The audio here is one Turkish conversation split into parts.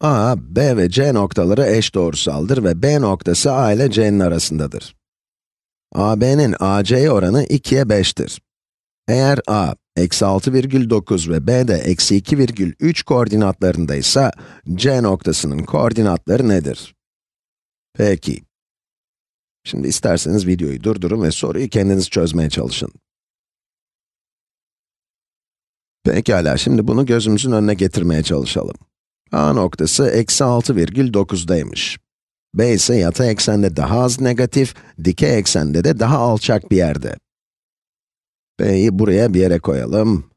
a, b ve c noktaları eş doğrusaldır ve b noktası a ile c'nin arasındadır. AB'nin AC oranı 2'ye 5'tir. Eğer a, eksi 6,9 ve b de eksi 2,3 koordinatlarındaysa, c noktasının koordinatları nedir? Peki. Şimdi isterseniz videoyu durdurun ve soruyu kendiniz çözmeye çalışın. Pekala, şimdi bunu gözümüzün önüne getirmeye çalışalım. A noktası eksi 6,9'daymış. B ise yatay eksende daha az negatif, dikey eksende de daha alçak bir yerde. B'yi buraya bir yere koyalım.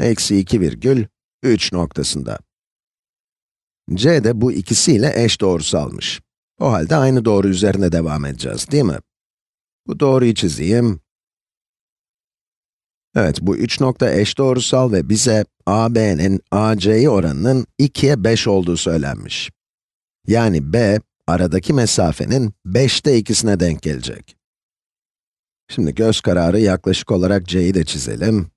Eksi 2,3 noktasında. C de bu ikisiyle eş doğrusalmış. O halde aynı doğru üzerine devam edeceğiz, değil mi? Bu doğruyu çizeyim. Evet, bu 3 nokta eş doğrusal ve bize AB'nin AC'yi oranının 2'ye 5 olduğu söylenmiş. Yani B, aradaki mesafenin 5'te 2'sine denk gelecek. Şimdi göz kararı yaklaşık olarak C'yi de çizelim.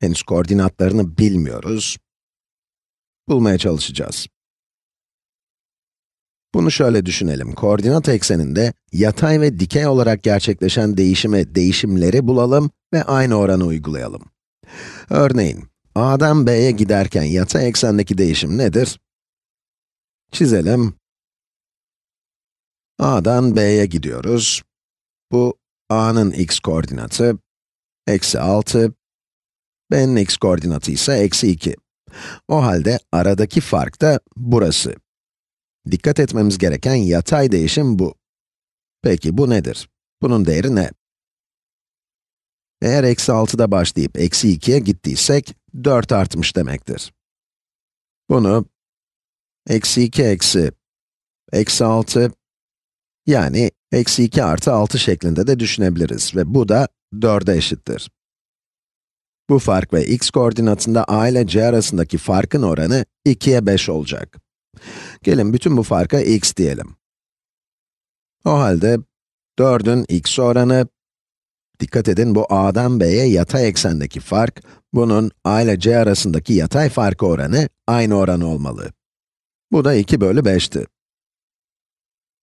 Henüz koordinatlarını bilmiyoruz. Bulmaya çalışacağız. Bunu şöyle düşünelim. Koordinat ekseninde yatay ve dikey olarak gerçekleşen değişimi, değişimleri bulalım ve aynı oranı uygulayalım. Örneğin, a'dan b'ye giderken yatay eksendeki değişim nedir? Çizelim. a'dan b'ye gidiyoruz. Bu a'nın x koordinatı, eksi 6, b'nin x koordinatı ise eksi 2. O halde aradaki fark da burası. Dikkat etmemiz gereken yatay değişim bu. Peki bu nedir? Bunun değeri ne? Eğer eksi 6'da başlayıp eksi 2'ye gittiysek, 4 artmış demektir. Bunu eksi 2 eksi eksi 6 yani eksi 2 artı 6 şeklinde de düşünebiliriz ve bu da 4'e eşittir. Bu fark ve x koordinatında a ile c arasındaki farkın oranı 2'ye 5 olacak. Gelin bütün bu farka x diyelim. O halde 4'ün x oranı Dikkat edin bu a'dan b'ye yatay eksendeki fark, bunun a ile c arasındaki yatay farkı oranı aynı oran olmalı. Bu da 2 bölü 5'ti.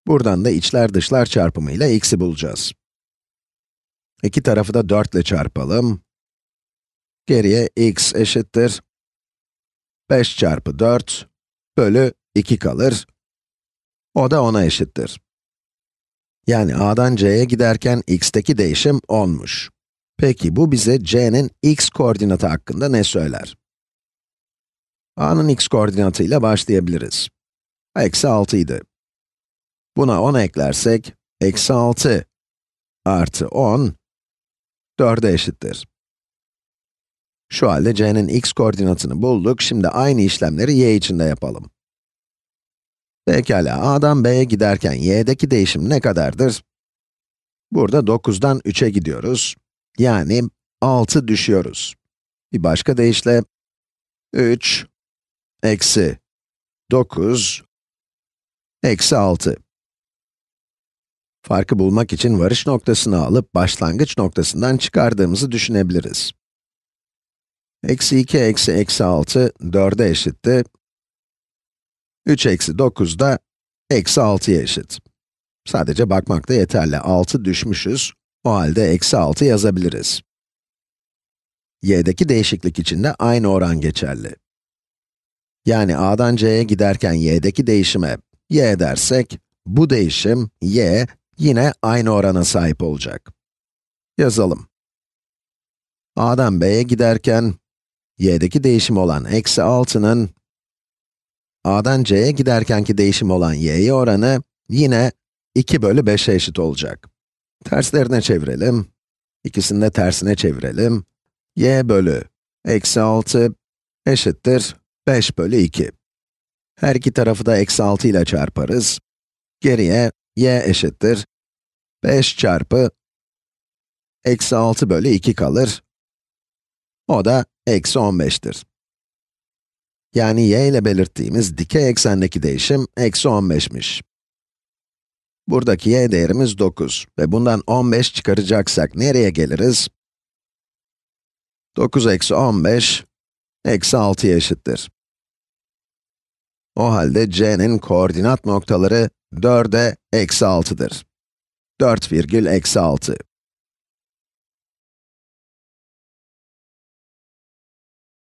Buradan da içler dışlar çarpımı ile x'i bulacağız. İki tarafı da 4 ile çarpalım. Geriye x eşittir 5 çarpı 4 bölü 2 kalır. O da 10'a eşittir. Yani a'dan c'ye giderken x'teki değişim 10'muş. Peki bu bize c'nin x koordinatı hakkında ne söyler? a'nın x koordinatı ile başlayabiliriz. Eksi 6 idi. Buna 10 eklersek, eksi 6 artı 10, 4'e eşittir. Şu halde c'nin x koordinatını bulduk, şimdi aynı işlemleri y için de yapalım. Pekala, A'dan B'ye giderken y'deki değişim ne kadardır? Burada 9'dan 3'e gidiyoruz. Yani 6 düşüyoruz. Bir başka deyişle, 3 eksi 9 eksi 6. Farkı bulmak için varış noktasını alıp başlangıç noktasından çıkardığımızı düşünebiliriz. Eksi 2 eksi eksi 6, 4'e eşitti. 3 eksi 9 da eksi 6'ya eşit. Sadece bakmak da yeterli. 6 düşmüşüz. O halde eksi 6 yazabiliriz. y'deki değişiklik için de aynı oran geçerli. Yani a'dan c'ye giderken y'deki değişime y dersek, bu değişim y yine aynı orana sahip olacak. Yazalım. a'dan b'ye giderken y'deki değişim olan eksi 6'nın a'dan c'ye giderkenki değişim olan y'ye oranı yine 2 bölü 5'e eşit olacak. Terslerine çevirelim. İkisini de tersine çevirelim. y bölü eksi 6 eşittir 5 bölü 2. Her iki tarafı da eksi 6 ile çarparız. Geriye y eşittir 5 çarpı eksi 6 bölü 2 kalır. O da eksi 15'tir. Yani y ile belirttiğimiz dikey eksendeki değişim eksi 15'miş. Buradaki y değerimiz 9 ve bundan 15 çıkaracaksak nereye geliriz? 9 eksi 15, eksi 6'ya eşittir. O halde c'nin koordinat noktaları 4'e eksi 6'dır. 4 virgül eksi 6.